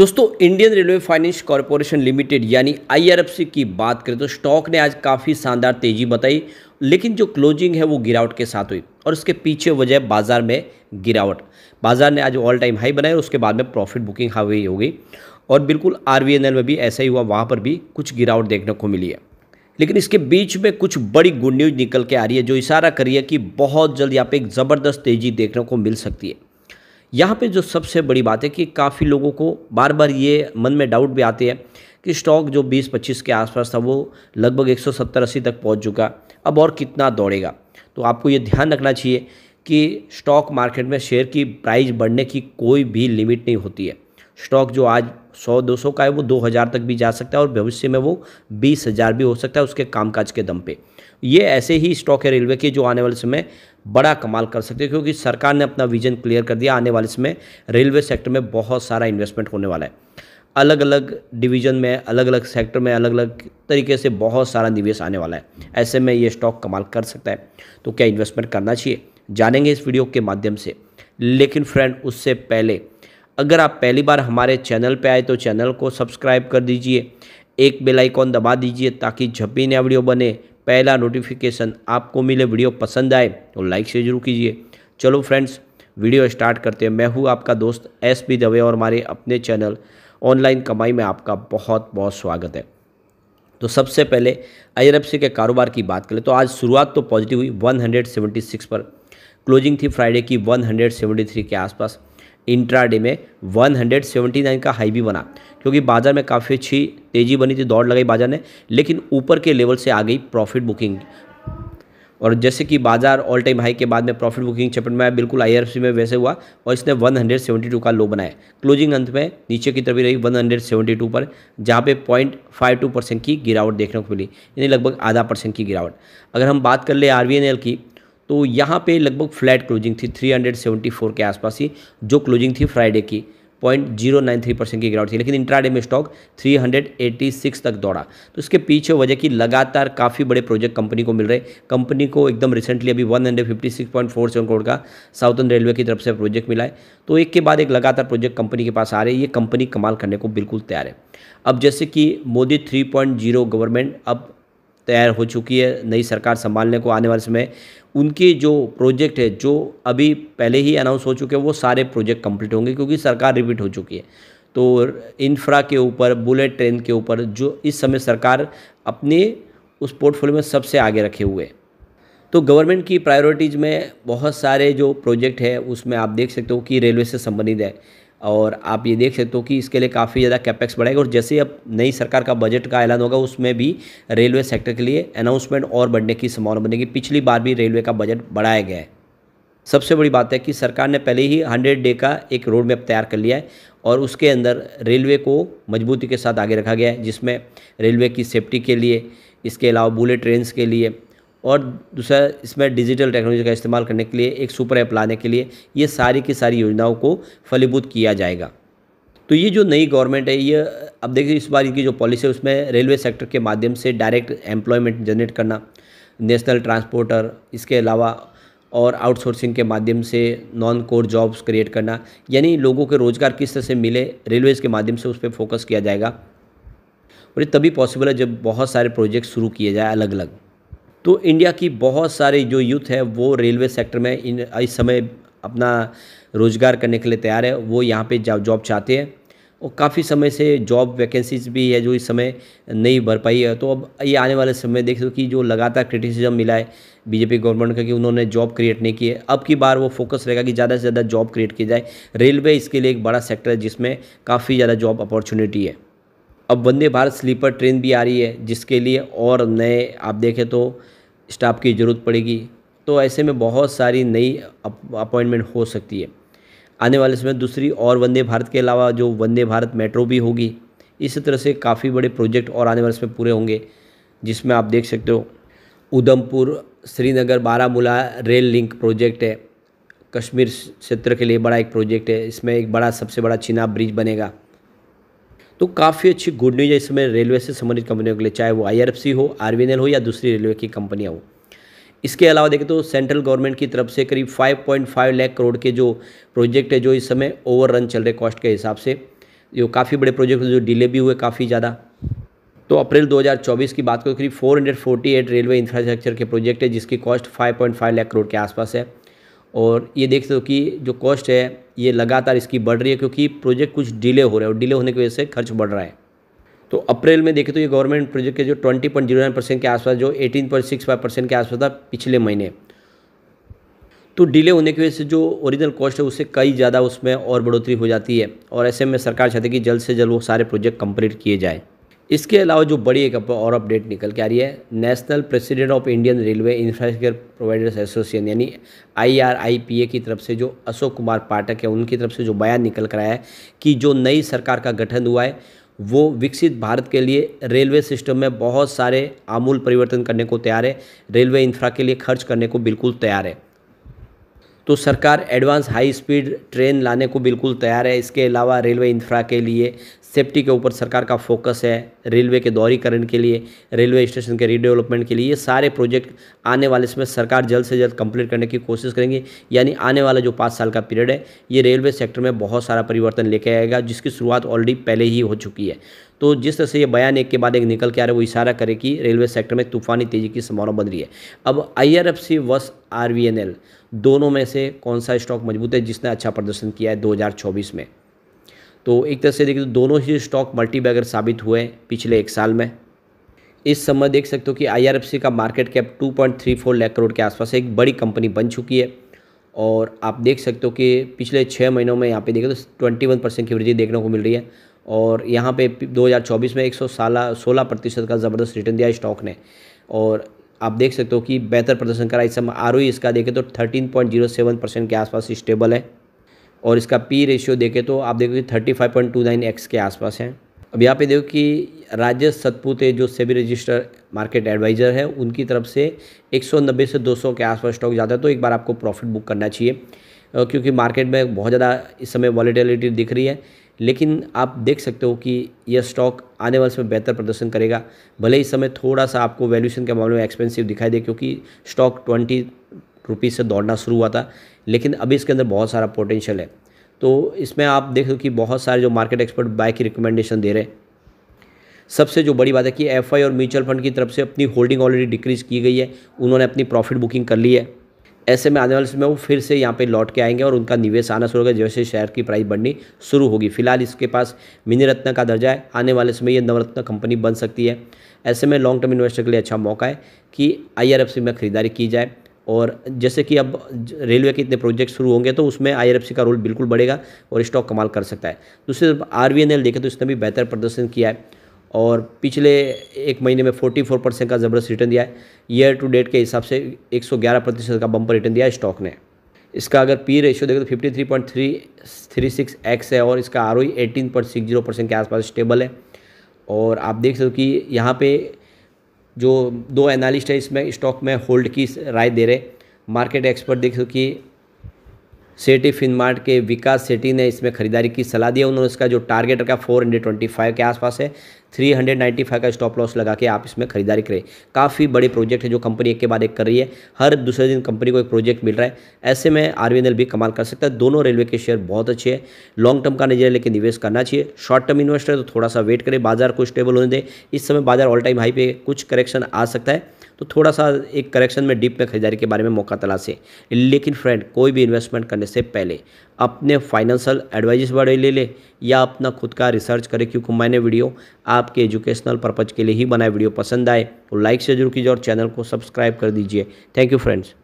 दोस्तों Indian railway finance corporation limited यानी IRFC की बात करें तो स्टॉक ने आज काफ़ी शानदार तेज़ी बताई लेकिन जो क्लोजिंग है वो गिरावट के साथ हुई और उसके पीछे वजह बाजार में गिरावट बाजार ने आज ऑल टाइम हाई बनाए और उसके बाद में प्रॉफिट बुकिंग हावी हो गई और बिल्कुल आर में भी ऐसा ही हुआ वहाँ पर भी कुछ गिरावट देखने को मिली है लेकिन इसके बीच में कुछ बड़ी गुड न्यूज निकल के आ रही है जो इशारा करिए है कि बहुत जल्द यहाँ पे एक ज़बरदस्त तेज़ी देखने को मिल सकती है यहाँ पे जो सबसे बड़ी बात है कि काफ़ी लोगों को बार बार ये मन में डाउट भी आते हैं कि स्टॉक जो 20-25 के आसपास था वो लगभग 170 सौ तक पहुँच चुका अब और कितना दौड़ेगा तो आपको ये ध्यान रखना चाहिए कि स्टॉक मार्केट में शेयर की प्राइस बढ़ने की कोई भी लिमिट नहीं होती है स्टॉक जो आज 100-200 का है वो 2000 तक भी जा सकता है और भविष्य में वो 20000 भी हो सकता है उसके कामकाज के दम पे ये ऐसे ही स्टॉक है रेलवे के जो आने वाले समय बड़ा कमाल कर सकते हैं क्योंकि सरकार ने अपना विजन क्लियर कर दिया आने वाले समय रेलवे सेक्टर में बहुत सारा इन्वेस्टमेंट होने वाला है अलग अलग डिवीज़न में अलग अलग सेक्टर में अलग अलग तरीके से बहुत सारा निवेश आने वाला है ऐसे में ये स्टॉक कमाल कर सकता है तो क्या इन्वेस्टमेंट करना चाहिए जानेंगे इस वीडियो के माध्यम से लेकिन फ्रेंड उससे पहले अगर आप पहली बार हमारे चैनल पर आए तो चैनल को सब्सक्राइब कर दीजिए एक बेल आइकॉन दबा दीजिए ताकि जब भी नया वीडियो बने पहला नोटिफिकेशन आपको मिले वीडियो पसंद आए तो लाइक से जरूर कीजिए चलो फ्रेंड्स वीडियो स्टार्ट करते हैं मैं हूँ आपका दोस्त एस पी दवे और हमारे अपने चैनल ऑनलाइन कमाई में आपका बहुत बहुत स्वागत है तो सबसे पहले आई के कारोबार की बात करें तो आज शुरुआत तो पॉजिटिव हुई 176 पर क्लोजिंग थी फ्राइडे की 173 के आसपास इंट्राडे में 179 का हाई भी बना क्योंकि बाजार में काफ़ी अच्छी तेज़ी बनी थी दौड़ लगाई बाजार ने लेकिन ऊपर के लेवल से आ गई प्रॉफिट बुकिंग और जैसे कि बाजार ऑल टाइम हाई के बाद में प्रॉफिट बुकिंग चपेट में आया बिल्कुल आईआरसी में वैसे हुआ और इसने 172 का लो बनाया क्लोजिंग अंत में नीचे की तरफ रही 172 पर जहाँ पे 0.52 परसेंट की गिरावट देखने को मिली यानी लगभग आधा परसेंट की गिरावट अगर हम बात कर ले आर की तो यहाँ पे लगभग फ्लैट क्लोजिंग थी 374 के आसपास ही जो क्लोजिंग थी फ्राइडे की point zero nine three percent की गिरावट थी लेकिन इंट्राडे में स्टॉक 386 तक दौड़ा तो इसके पीछे वजह की लगातार काफ़ी बड़े प्रोजेक्ट कंपनी को मिल रहे कंपनी को एकदम रिसेंटली अभी 156.47 करोड़ का साउथर्न रेलवे की तरफ से प्रोजेक्ट मिला है तो एक के बाद एक लगातार प्रोजेक्ट कंपनी के पास आ रहे ये कंपनी कमाल करने को बिल्कुल तैयार है अब जैसे कि मोदी थ्री गवर्नमेंट अब तैयार हो चुकी है नई सरकार संभालने को आने वाले समय उनके जो प्रोजेक्ट है जो अभी पहले ही अनाउंस हो चुके हैं वो सारे प्रोजेक्ट कंप्लीट होंगे क्योंकि सरकार रिपीट हो चुकी है तो इंफ्रा के ऊपर बुलेट ट्रेन के ऊपर जो इस समय सरकार अपने उस पोर्टफोलियो में सबसे आगे रखे हुए हैं तो गवर्नमेंट की प्रायोरिटीज़ में बहुत सारे जो प्रोजेक्ट है उसमें आप देख सकते हो कि रेलवे से संबंधित है और आप ये देख सकते हो कि इसके लिए काफ़ी ज़्यादा कैपेक्स बढ़ेगा और जैसे अब नई सरकार का बजट का ऐलान होगा उसमें भी रेलवे सेक्टर के लिए अनाउंसमेंट और बढ़ने की संभावना बनेगी पिछली बार भी रेलवे का बजट बढ़ाया गया है सबसे बड़ी बात है कि सरकार ने पहले ही हंड्रेड डे का एक रोड मैप तैयार कर लिया है और उसके अंदर रेलवे को मजबूती के साथ आगे रखा गया है जिसमें रेलवे की सेफ्टी के लिए इसके अलावा बुलेट ट्रेन्स के लिए और दूसरा इसमें डिजिटल टेक्नोलॉजी का इस्तेमाल करने के लिए एक सुपर ऐप लाने के लिए ये सारी की सारी योजनाओं को फलीभूत किया जाएगा तो ये जो नई गवर्नमेंट है ये अब देखिए इस बार की जो पॉलिसी है उसमें रेलवे सेक्टर के माध्यम से डायरेक्ट एम्प्लॉयमेंट जनरेट करना नेशनल ट्रांसपोर्टर इसके अलावा और आउटसोर्सिंग के माध्यम से नॉन कोर जॉब्स क्रिएट करना यानी लोगों के रोज़गार किस तरह से मिले रेलवेज़ के माध्यम से उस पर फोकस किया जाएगा और ये तभी पॉसिबल है जब बहुत सारे प्रोजेक्ट शुरू किए जाए अलग अलग तो इंडिया की बहुत सारे जो यूथ है वो रेलवे सेक्टर में इन इस समय अपना रोज़गार करने के लिए तैयार है वो यहाँ पे जॉब चाहते हैं और काफ़ी समय से जॉब वैकेंसीज भी है जो इस समय नहीं भर पाई है तो अब ये आने वाले समय देख दो कि जो लगातार क्रिटिसिज्म मिला है बीजेपी गवर्नमेंट का कि उन्होंने जॉब क्रिएट नहीं किए अब की बार वो फोकस रहेगा कि ज़्यादा से ज़्यादा जॉब क्रिएट की जाए रेलवे इसके लिए एक बड़ा सेक्टर है जिसमें काफ़ी ज़्यादा जॉब अपॉर्चुनिटी है अब वंदे भारत स्लीपर ट्रेन भी आ रही है जिसके लिए और नए आप देखें तो स्टाफ की ज़रूरत पड़ेगी तो ऐसे में बहुत सारी नई अपॉइंटमेंट हो सकती है आने वाले समय दूसरी और वंदे भारत के अलावा जो वंदे भारत मेट्रो भी होगी इस तरह से काफ़ी बड़े प्रोजेक्ट और आने वाले समय पूरे होंगे जिसमें आप देख सकते हो Udhampur Srinagar Baramulla rail link project है कश्मीर क्षेत्र के लिए बड़ा एक प्रोजेक्ट है इसमें एक बड़ा सबसे बड़ा चिनाब ब्रिज बनेगा तो काफ़ी अच्छी गुड न्यूज है इस समय रेलवे से संबंधित कंपनियों के लिए चाहे वो आई हो आर हो या दूसरी रेलवे की कंपनियाँ हो इसके अलावा देखें तो सेंट्रल गवर्नमेंट की तरफ से करीब 5.5 लाख करोड़ के जो प्रोजेक्ट है जो इस समय ओवर रन चल रहे कॉस्ट के हिसाब से जो काफ़ी बड़े प्रोजेक्ट जो डिले भी हुए काफ़ी ज़्यादा तो अप्रैल 2024 की बात करें करीब 448 रेलवे इंफ्रास्ट्रक्चर के प्रोजेक्ट है जिसकी कॉस्ट 5.5 लाख करोड़ के आसपास है और ये देख सकते हो कि जो कॉस्ट है ये लगातार इसकी बढ़ रही है क्योंकि प्रोजेक्ट कुछ डिले हो रहा है और डिले होने की वजह से खर्च बढ़ रहा है तो अप्रैल में देखें तो ये गवर्नमेंट प्रोजेक्ट के जो twenty point zero nine percent के आसपास जो eighteen point six five percent के आसपास था पिछले महीने तो डिले होने की वजह से जो ओरिजिनल कॉस्ट है उससे कई ज़्यादा उसमें और बढ़ोतरी हो जाती है और ऐसे में सरकार चाहती है कि जल्द से जल्द वो सारे प्रोजेक्ट कंप्लीट किए जाएँ इसके अलावा जो बड़ी एक और अपडेट निकल के आ रही है national president of Indian railway infrastructure providers association यानी आईआरआईपीए की तरफ से जो अशोक कुमार पाठक है उनकी तरफ से जो बयान निकल कर आया है कि जो नई सरकार का गठन हुआ है वो विकसित भारत के लिए रेलवे सिस्टम में बहुत सारे आमूल परिवर्तन करने को तैयार है रेलवे इंफ्रा के लिए खर्च करने को बिल्कुल तैयार है तो सरकार एडवांस हाई स्पीड ट्रेन लाने को बिल्कुल तैयार है इसके अलावा रेलवे इंफ्रा के लिए सेफ्टी के ऊपर सरकार का फोकस है रेलवे के दौरीकरण के लिए रेलवे स्टेशन के रीडेवलपमेंट के लिए ये सारे प्रोजेक्ट आने वाले समय सरकार जल्द से जल्द कंप्लीट करने की कोशिश करेंगे यानी आने वाला जो पाँच साल का पीरियड है ये रेलवे सेक्टर में बहुत सारा परिवर्तन लेके आएगा जिसकी शुरुआत ऑलरेडी पहले ही हो चुकी है तो जिस तरह से ये बयान एक के बाद एक निकल के आ रहा है वो इशारा करे कि रेलवे सेक्टर में तूफानी तेजी की संभावना बन रही है अब I R R F C वस वी एन एल दोनों में से कौन सा स्टॉक मजबूत है जिसने अच्छा प्रदर्शन किया है 2024 में तो एक तरह से देखिए तो दोनों ही स्टॉक मल्टी बैगर साबित हुए पिछले एक साल में इस समय देख सकते हो कि आई का मार्केट कैप 2.34 लाख करोड़ के आसपास एक बड़ी कंपनी बन चुकी है और आप देख सकते हो कि पिछले छः महीनों में यहाँ पे देखें तो ट्वेंटी वन परसेंट की वृद्धि देखने को मिल रही है और यहाँ पे 2024 में एक सौ सोलह प्रतिशत का ज़बरदस्त रिटर्न दिया स्टॉक ने और आप देख सकते हो कि बेहतर प्रदर्शन करा इस समय आर इसका देखें तो thirteen point zero seven percent के आसपास स्टेबल है और इसका पी रेशियो देखें तो आप देखो कि thirty five point two nine x के आसपास है अब यहाँ पे देखो कि राजेश सतपुते जो सेबी रजिस्टर मार्केट एडवाइज़र है उनकी तरफ से 190 से 200 के आसपास स्टॉक जाता है तो एक बार आपको प्रॉफिट बुक करना चाहिए क्योंकि मार्केट में बहुत ज़्यादा इस समय वॉलीटिलिटी दिख रही है लेकिन आप देख सकते हो कि यह स्टॉक आने वाले समय बेहतर प्रदर्शन करेगा भले ही समय थोड़ा सा आपको वैल्यूशन के मामले में एक्सपेंसिव दिखाई दे क्योंकि स्टॉक ट्वेंटी रुपीज़ से दौड़ना शुरू हुआ था लेकिन अभी इसके अंदर बहुत सारा पोटेंशियल है तो इसमें आप देख हो कि बहुत सारे जो मार्केट एक्सपर्ट बाय की रिकमेंडेशन दे रहे हैं सबसे जो बड़ी बात है कि एफ और म्यूचुअल फंड की तरफ से अपनी होल्डिंग ऑलरेडी डिक्रीज की गई है उन्होंने अपनी प्रॉफिट बुकिंग कर ली है ऐसे में आने वाले समय वो फिर से यहाँ पे लौट के आएंगे और उनका निवेश आना शुरू होगा जैसे शेयर की प्राइस बढ़नी शुरू होगी फिलहाल इसके पास मिनी रत्न का दर्जा है आने वाले समय ये नवरत्न कंपनी बन सकती है ऐसे में लॉन्ग टर्म इन्वेस्टर के लिए अच्छा मौका है कि आई में ख़रीदारी की जाए और जैसे कि अब रेलवे के इतने प्रोजेक्ट शुरू होंगे तो उसमें आई का रोल बिल्कुल बढ़ेगा और स्टॉक कमाल कर सकता है दूसरी तरफ आर देखें तो इसने भी बेहतर प्रदर्शन किया है और पिछले एक महीने में 44 परसेंट का ज़बरदस्त रिटर्न दिया है ईयर टू डेट के हिसाब से 111 प्रतिशत का बम्पर रिटर्न दिया है स्टॉक ने इसका अगर पी रेशियो देखें तो एक्स है और इसका आर ओ एटीन परसेंट के आसपास स्टेबल है और आप देख सकते हो कि यहाँ पे जो दो एनालिस्ट है इसमें स्टॉक में होल्ड की राय दे रहे मार्केट एक्सपर्ट देख सकते हो कि सेटी फिनमार्ट के विकास सेटी ने इसमें खरीदारी की सलाह दी है उन्होंने इसका जो टारगेट रखा फोर हंड्रेड ट्वेंटी फाइव के आसपास है थ्री हंड्रेड नाइन्टी फाइव का स्टॉप लॉस लगा के आप इसमें खरीदारी करें काफ़ी बड़े प्रोजेक्ट है जो कंपनी एक के बाद एक कर रही है हर दूसरे दिन कंपनी को एक प्रोजेक्ट मिल रहा है ऐसे में आर भी कमाल कर सकता है दोनों रेलवे के शेयर बहुत अच्छे हैं लॉन्ग टर्म का नजरिया लेकर निवेश करना चाहिए शॉर्ट टर्म इन्वेस्टर तो थोड़ा सा वेट करें बाजार को स्टेबल होने दें इस समय बाजार ऑल टाइम हाई पे कुछ करेक्शन आ सकता है तो थोड़ा सा एक करेक्शन में डीप में खरीदारी के बारे में मौका तलाशे लेकिन फ्रेंड कोई भी इन्वेस्टमेंट करने से पहले अपने फाइनेंशियल एडवाइजर्स बड़े ले ले या अपना खुद का रिसर्च करें क्योंकि मैंने वीडियो आपके एजुकेशनल पर्पज़ के लिए ही बनाए वीडियो पसंद आए तो लाइक से जरूर कीजिए और चैनल को सब्सक्राइब कर दीजिए थैंक यू फ्रेंड्स